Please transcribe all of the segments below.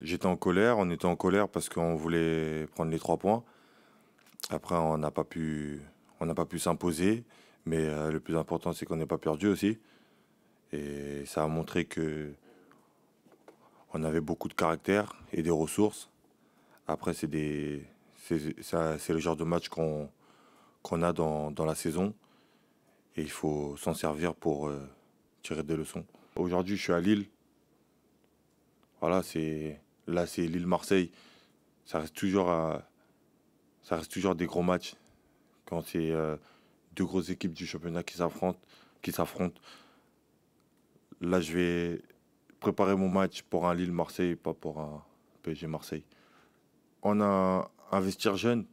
J'étais en colère, on était en colère parce qu'on voulait prendre les trois points. Après, on n'a pas pu, on n'a pas pu s'imposer, mais euh, le plus important, c'est qu'on n'ait pas perdu aussi. Et ça a montré que on avait beaucoup de caractère et des ressources. Après, c'est le genre de match qu'on a dans, la saison, et il faut s'en servir pour euh, tirer des leçons. Aujourd'hui, je suis à Lille. Voilà, c'est Là, c'est l'île Marseille. Ça reste toujours ça reste toujours des gros matchs quand c'est euh, deux grosses équipes du championnat qui s'affrontent, qui s'affrontent. Là, je vais préparer mon match pour un Lille Marseille, pas pour un PSG Marseille. On a investir jeune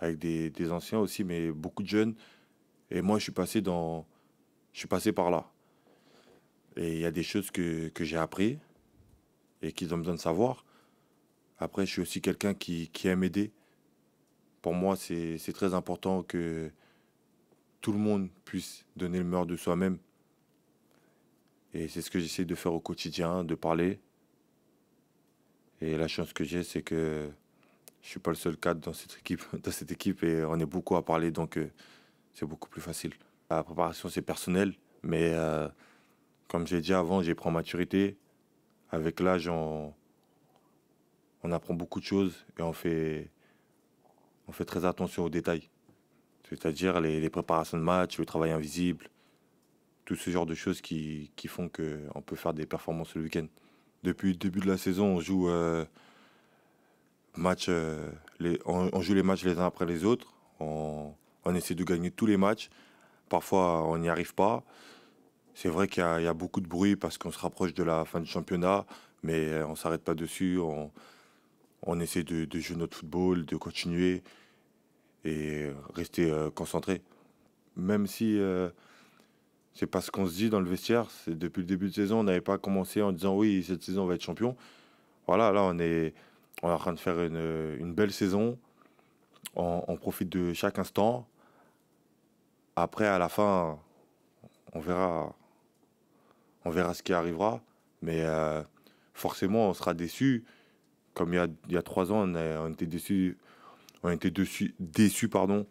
avec des, anciens aussi, mais beaucoup de jeunes. Et moi, je suis passé dans, je suis passé par là. Et il y a des choses que, que j'ai appris, et qu'ils ont besoin de savoir. Après, je suis aussi quelqu'un qui, aime aider. Pour moi, c'est très important que tout le monde puisse donner le meilleur de soi-même. Et c'est ce que j'essaie de faire au quotidien, de parler. Et la chance que j'ai, c'est que je suis pas le seul cadre dans cette équipe, dans cette équipe et on est beaucoup à parler, donc euh, c'est beaucoup plus facile. La préparation, c'est personnel, mais euh, comme j'ai dit avant, j'ai pris en maturité avec l'âge, on, apprend beaucoup de choses et on fait, très attention aux détails. C'est-à-dire les, préparations de match, le travail invisible, tout ce genre de choses qui, font qu'on peut faire des performances le week-end. Depuis le début de la saison, on joue, euh, match, euh, les, on, joue les matchs les uns après les autres. on essaie de gagner tous les matchs. Parfois, on n'y arrive pas. C'est vrai qu'il y, a beaucoup de bruit parce qu'on se rapproche de la fin du championnat, mais euh, on ne s'arrête pas dessus. On, essaie de, jouer notre football, de continuer et euh, rester euh, concentré. Même si c'est pas ce qu'on se dit dans le vestiaire, c'est depuis le début de saison, on n'avait pas commencé en disant oui, cette saison on va être champion. Voilà, là on est, en train de faire une, belle saison. On, on, profite de chaque instant. Après, à la fin, on verra on verra ce qui arrivera. Mais euh, forcément, on sera déçu. Comme il y a, il y trois ans, on, a, était déçu, on était déçu, déçu pardon,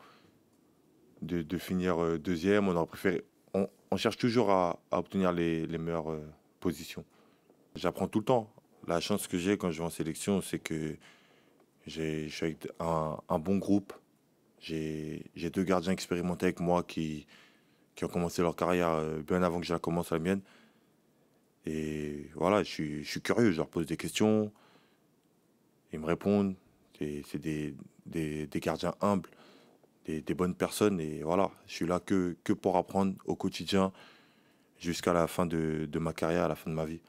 de, de, finir euh, deuxième. On aurait préféré. On, cherche toujours à, obtenir les, meilleures euh, positions. J'apprends tout le temps. La chance que j'ai quand je vais en sélection, c'est que je suis avec un, bon groupe. J'ai deux gardiens expérimentés avec moi qui, qui ont commencé leur carrière bien avant que je la commence la mienne. Et voilà, je suis, je suis, curieux, je leur pose des questions, ils me répondent. C'est des, des, gardiens humbles, des, des, bonnes personnes. Et voilà, je suis là que, que pour apprendre au quotidien jusqu'à la fin de, de ma carrière, à la fin de ma vie.